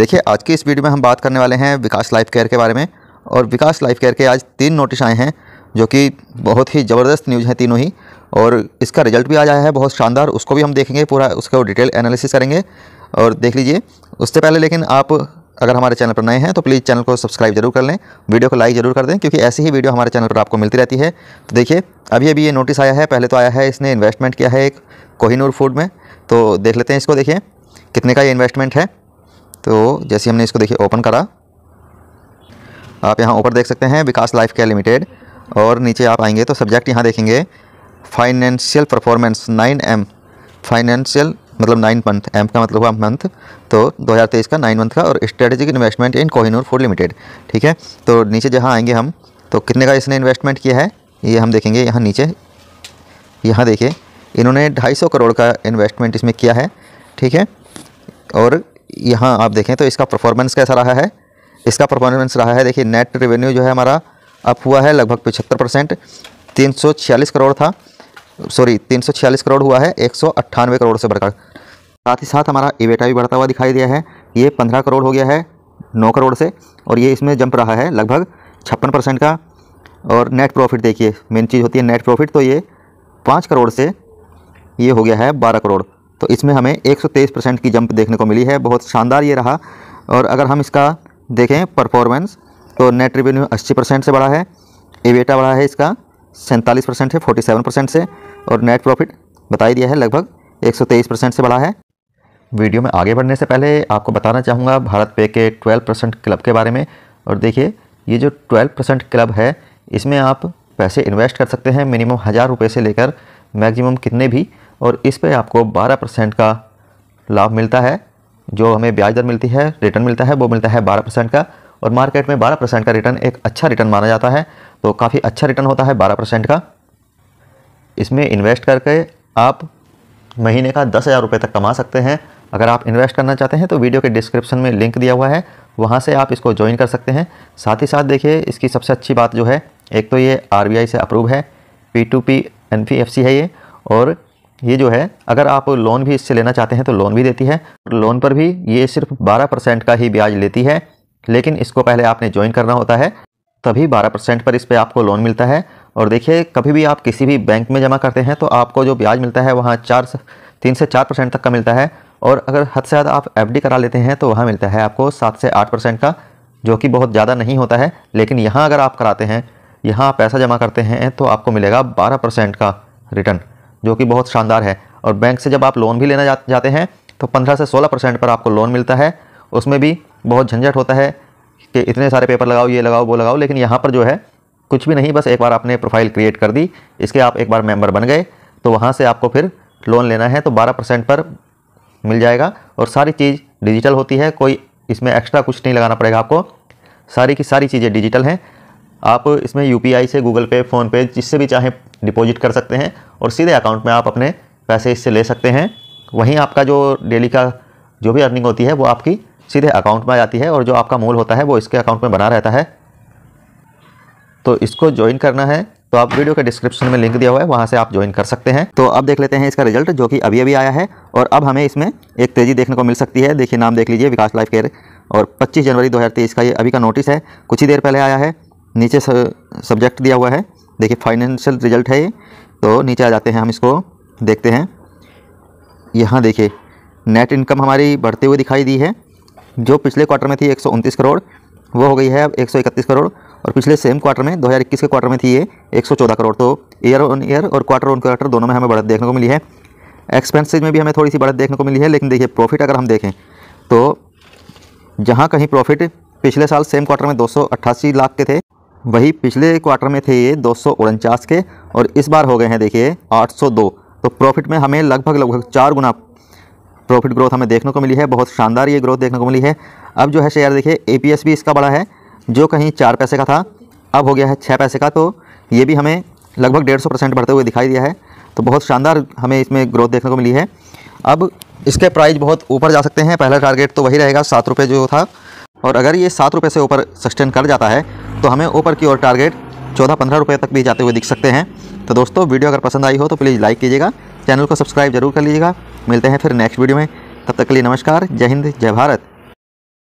देखिए आज की इस वीडियो में हम बात करने वाले हैं विकास लाइफ केयर के बारे में और विकास लाइफ केयर के आज तीन नोटिस आए हैं जो कि बहुत ही ज़बरदस्त न्यूज़ है तीनों ही और इसका रिजल्ट भी आज आया है बहुत शानदार उसको भी हम देखेंगे पूरा उसका डिटेल एनालिसिस करेंगे और देख लीजिए उससे पहले लेकिन आप अगर हमारे चैनल पर नए हैं तो प्लीज़ चैनल को सब्सक्राइब जरूर कर लें वीडियो को लाइक जरूर कर दें क्योंकि ऐसी ही वीडियो हमारे चैनल पर आपको मिलती रहती है तो देखिए अभी अभी ये नोटिस आया है पहले तो आया है इसने इन्वेस्टमेंट किया है एक कोहिनूर फूड में तो देख लेते हैं इसको देखिए कितने का ये इन्वेस्टमेंट है तो जैसे हमने इसको देखिए ओपन करा आप यहाँ ऊपर देख सकते हैं विकास लाइफ केयर लिमिटेड और नीचे आप आएंगे तो सब्जेक्ट यहाँ देखेंगे financial performance nine M financial मतलब नाइन मंथ एम का मतलब हुआ मंथ तो 2023 का नाइन मंथ का और strategic investment in Kohinoor food limited ठीक है तो नीचे जहाँ आएंगे हम तो कितने का इसने इन्वेस्टमेंट किया है ये हम देखेंगे यहाँ नीचे यहाँ देखिए इन्होंने ढाई करोड़ का इन्वेस्टमेंट इसमें किया है ठीक है और यहाँ आप देखें तो इसका परफॉर्मेंस कैसा रहा है इसका परफॉर्मेंस रहा है देखिए नेट रेवेन्यू जो है हमारा अप हुआ है लगभग पिछहत्तर परसेंट तीन सौ छियालीस करोड़ था सॉरी तीन सौ छियालीस करोड़ हुआ है एक सौ अट्ठानवे करोड़ से बढ़कर साथ ही साथ हमारा इवेटा भी बढ़ता हुआ दिखाई दिया है ये पंद्रह करोड़ हो गया है नौ करोड़ से और ये इसमें जंप रहा है लगभग छप्पन परसेंट का और नेट प्रॉफिट देखिए मेन चीज़ होती है नेट प्रॉफिट तो ये पाँच करोड़ से ये हो गया है बारह करोड़ तो इसमें हमें 123 परसेंट की जंप देखने को मिली है बहुत शानदार ये रहा और अगर हम इसका देखें परफॉर्मेंस तो नेट रिवेन्यू 80 परसेंट से बढ़ा है एवेटा बढ़ा है इसका सैंतालीस परसेंट है 47 परसेंट से और नेट प्रॉफिट बताई दिया है लगभग 123 परसेंट से बढ़ा है वीडियो में आगे बढ़ने से पहले आपको बताना चाहूँगा भारत पे के ट्वेल्व परसेंट क्लब के बारे में और देखिए ये जो ट्वेल्व परसेंट क्लब है इसमें आप पैसे इन्वेस्ट कर सकते हैं मिनिमम हज़ार रुपये से लेकर मैक्सिमम कितने भी और इस पर आपको 12 परसेंट का लाभ मिलता है जो हमें ब्याज दर मिलती है रिटर्न मिलता है वो मिलता है 12 परसेंट का और मार्केट में 12 परसेंट का रिटर्न एक अच्छा रिटर्न माना जाता है तो काफ़ी अच्छा रिटर्न होता है 12 परसेंट का इसमें इन्वेस्ट करके आप महीने का दस हज़ार रुपये तक कमा सकते हैं अगर आप इन्वेस्ट करना चाहते हैं तो वीडियो के डिस्क्रिप्शन में लिंक दिया हुआ है वहाँ से आप इसको ज्वाइन कर सकते हैं साथ ही साथ देखिए इसकी सबसे अच्छी बात जो है एक तो ये आर से अप्रूव है पी टू पी एन है ये और ये जो है अगर आप लोन भी इससे लेना चाहते हैं तो लोन भी देती है लोन पर भी ये सिर्फ 12 परसेंट का ही ब्याज लेती है लेकिन इसको पहले आपने ज्वाइन करना होता है तभी 12 परसेंट पर इस पर आपको लोन मिलता है और देखिए कभी भी आप किसी भी बैंक में जमा करते हैं तो आपको जो ब्याज मिलता है वहाँ चार तीन से चार परसेंट तक का मिलता है और अगर हद से हद आप एफ करा लेते हैं तो वहाँ मिलता है आपको सात से आठ परसेंट का जो कि बहुत ज़्यादा नहीं होता है लेकिन यहाँ अगर आप कराते हैं यहाँ पैसा जमा करते हैं तो आपको मिलेगा बारह परसेंट का रिटर्न जो कि बहुत शानदार है और बैंक से जब आप लोन भी लेना जाते हैं तो पंद्रह से सोलह परसेंट पर आपको लोन मिलता है उसमें भी बहुत झंझट होता है कि इतने सारे पेपर लगाओ ये लगाओ वो लगाओ लेकिन यहाँ पर जो है कुछ भी नहीं बस एक बार आपने प्रोफाइल क्रिएट कर दी इसके आप एक बार मेम्बर बन गए तो वहाँ से आपको फिर लोन लेना है तो बारह परसेंट पर मिल जाएगा और सारी चीज़ डिजिटल होती है कोई इसमें एक्स्ट्रा कुछ नहीं लगाना पड़ेगा आपको सारी की सारी चीज़ें डिजिटल हैं आप इसमें यू से गूगल पे फ़ोनपे जिससे भी चाहें डिपॉजिट कर सकते हैं और सीधे अकाउंट में आप अपने पैसे इससे ले सकते हैं वहीं आपका जो डेली का जो भी अर्निंग होती है वो आपकी सीधे अकाउंट में आ जाती है और जो आपका मूल होता है वो इसके अकाउंट में बना रहता है तो इसको ज्वाइन करना है तो आप वीडियो के डिस्क्रिप्शन में लिंक दिया हुआ है वहाँ से आप ज्वाइन कर सकते हैं तो अब देख लेते हैं इसका रिजल्ट जो कि अभी अभी आया है और अब हमें इसमें एक तेज़ी देखने को मिल सकती है देखिए नाम देख लीजिए विकास लाइफ केयर और 25 जनवरी 2023 का ये अभी का नोटिस है कुछ ही देर पहले आया है नीचे सब्जेक्ट दिया हुआ है देखिए फाइनेंशियल रिजल्ट है ये तो नीचे आ जाते हैं हम इसको देखते हैं यहाँ देखिए नेट इनकम हमारी बढ़ते हुए दिखाई दी है जो पिछले क्वार्टर में थी एक करोड़ वो हो गई है अब एक करोड़ और पिछले सेम क्वार्टर में 2021 के क्वार्टर में थी ये 114 करोड़ तो ईयर ऑन ईयर और क्वार्टर ऑन क्वार्टर दोनों में हमें बढ़त देखने को मिली है एक्सपेंसिज में भी हमें थोड़ी सी बढ़त देखने को मिली है लेकिन देखिए प्रॉफिट अगर हम देखें तो जहाँ कहीं प्रॉफिट पिछले साल सेम क्वार्टर में दो लाख के थे वही पिछले क्वार्टर में थे ये दो के और इस बार हो गए हैं देखिए 802 तो प्रॉफिट में हमें लगभग लगभग चार गुना प्रॉफिट ग्रोथ हमें देखने को मिली है बहुत शानदार ये ग्रोथ देखने को मिली है अब जो है शेयर देखिए ए भी इसका बड़ा है जो कहीं चार पैसे का था अब हो गया है छः पैसे का तो ये भी हमें लगभग डेढ़ सौ परसेंट बढ़ते हुए दिखाई दिया है तो बहुत शानदार हमें इसमें ग्रोथ देखने को मिली है अब इसके प्राइस बहुत ऊपर जा सकते हैं पहला टारगेट तो वही रहेगा सात रुपये जो था और अगर ये सात रुपये से ऊपर सस्टेन कर जाता है तो हमें ऊपर की ओर टारगेट चौदह पंद्रह रुपये तक भी जाते हुए दिख सकते हैं तो दोस्तों वीडियो अगर पसंद आई हो तो प्लीज़ लाइक कीजिएगा चैनल को सब्सक्राइब जरूर कर लीजिएगा मिलते हैं फिर नेक्स्ट वीडियो में तब तक के लिए नमस्कार जय हिंद जय भारत